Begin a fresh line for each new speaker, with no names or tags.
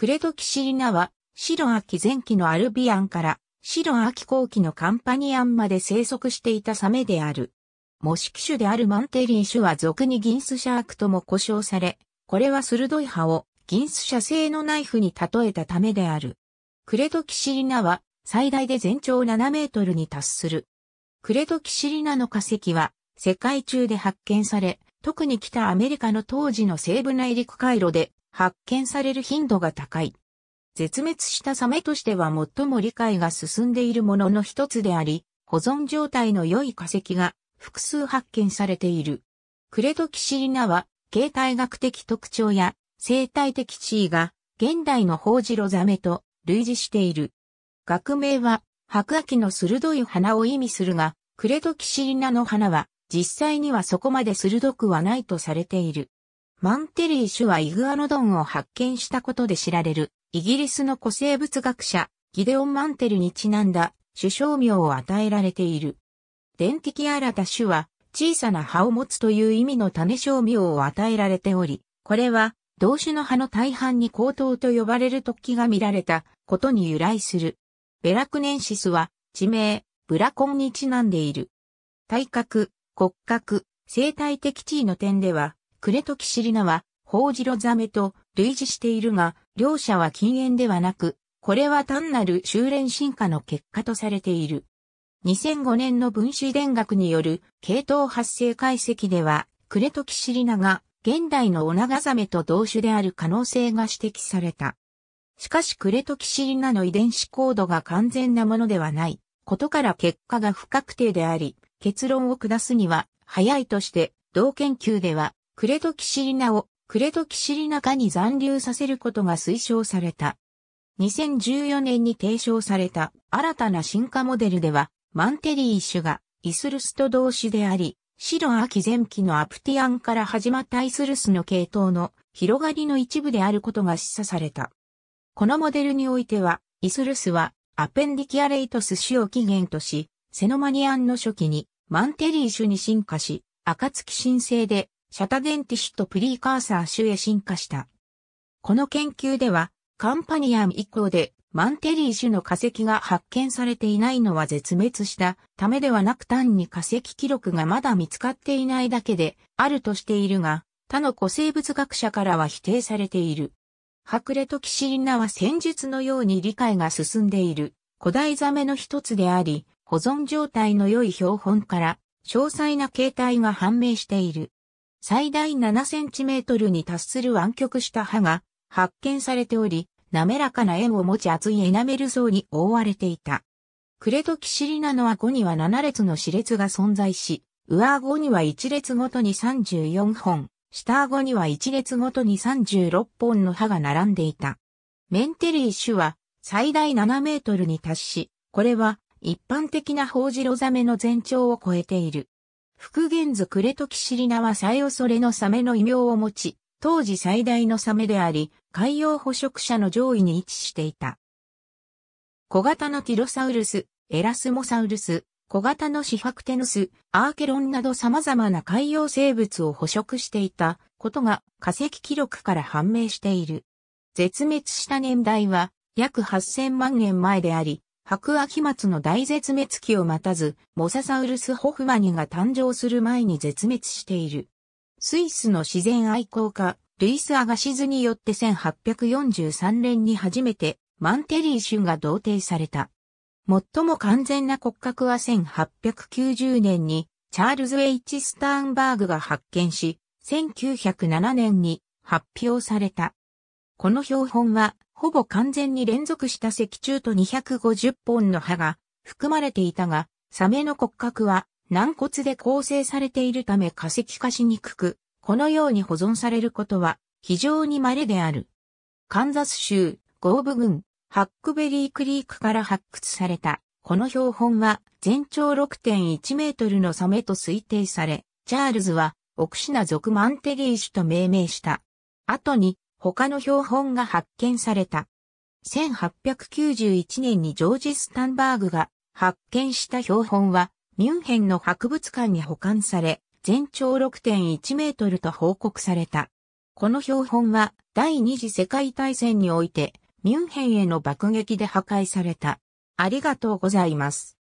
クレドキシリナは、白秋前期のアルビアンから、白秋後期のカンパニアンまで生息していたサメである。模式種であるマンテリン種は俗にギンスシャークとも呼称され、これは鋭い歯をギンス社製のナイフに例えたためである。クレドキシリナは最大で全長7メートルに達する。クレドキシリナの化石は世界中で発見され、特に北アメリカの当時の西部内陸回路で発見される頻度が高い。絶滅したサメとしては最も理解が進んでいるものの一つであり、保存状態の良い化石が複数発見されている。クレドキシリナは、形態学的特徴や生態的地位が現代のホウジロザメと類似している。学名は、白亜紀の鋭い花を意味するが、クレドキシリナの花は実際にはそこまで鋭くはないとされている。マンテリー種はイグアノドンを発見したことで知られる、イギリスの古生物学者、ギデオン・マンテルにちなんだ、種小名を与えられている。デンティキアラタ種は、小さな葉を持つという意味の種小名を与えられており、これは、同種の葉の大半に高等と呼ばれる突起が見られたことに由来する。ベラクネンシスは、地名、ブラコンにちなんでいる。体格、骨格、生態的地位の点では、クレトキシリナは、ホウジロザメと類似しているが、両者は禁煙ではなく、これは単なる修練進化の結果とされている。2005年の分子電学による系統発生解析では、クレトキシリナが現代のオナガザメと同種である可能性が指摘された。しかしクレトキシリナの遺伝子コードが完全なものではない、ことから結果が不確定であり、結論を下すには、早いとして、同研究ではクレドキシリナをクレドキシリナ化に残留させることが推奨された。2014年に提唱された新たな進化モデルでは、マンテリー種がイスルスと同種であり、白秋前期のアプティアンから始まったイスルスの系統の広がりの一部であることが示唆された。このモデルにおいては、イスルスはアペンディキアレイトス種を起源とし、セノマニアンの初期にマンテリー種に進化し、暁新生でシャタデンティシュとプリーカーサー種へ進化した。この研究では、カンパニアン以降でマンテリー種の化石が発見されていないのは絶滅したためではなく単に化石記録がまだ見つかっていないだけであるとしているが、他の古生物学者からは否定されている。ハクレトキシリナは戦術のように理解が進んでいる古代ザメの一つであり、保存状態の良い標本から詳細な形態が判明している。最大7センチメートルに達する湾曲した刃が発見されており、滑らかな円を持ち厚いエナメル層に覆われていた。クレドキシリナの顎には7列の歯列が存在し、上顎には1列ごとに34本、下顎には1列ごとに36本の歯が並んでいた。メンテリー種は最大7メートルに達し、これは一般的なホウジロザメの全長を超えている。復元図クレトキシリナはサエオソレのサメの異名を持ち、当時最大のサメであり、海洋捕食者の上位に位置していた。小型のティロサウルス、エラスモサウルス、小型のシファクテヌス、アーケロンなど様々な海洋生物を捕食していたことが化石記録から判明している。絶滅した年代は約8000万年前であり、白亜紀末の大絶滅期を待たず、モササウルス・ホフマニが誕生する前に絶滅している。スイスの自然愛好家、ルイス・アガシズによって1843年に初めてマンテリー種が同定された。最も完全な骨格は1890年にチャールズ・ H・ スターンバーグが発見し、1907年に発表された。この標本はほぼ完全に連続した石柱と250本の葉が含まれていたが、サメの骨格は軟骨で構成されているため化石化しにくく、このように保存されることは非常に稀である。カンザス州、ゴーブ郡、ハックベリークリークから発掘された、この標本は全長6.1メートルのサメと推定され、チャールズはオクシナ族マンテリー種と命名した。後に他の標本が発見された。1891年にジョージ・スタンバーグが発見した標本は、ミュンヘンの博物館に保管され、全長6.1メートルと報告された。この標本は第二次世界大戦においてミュンヘンへの爆撃で破壊された。ありがとうございます。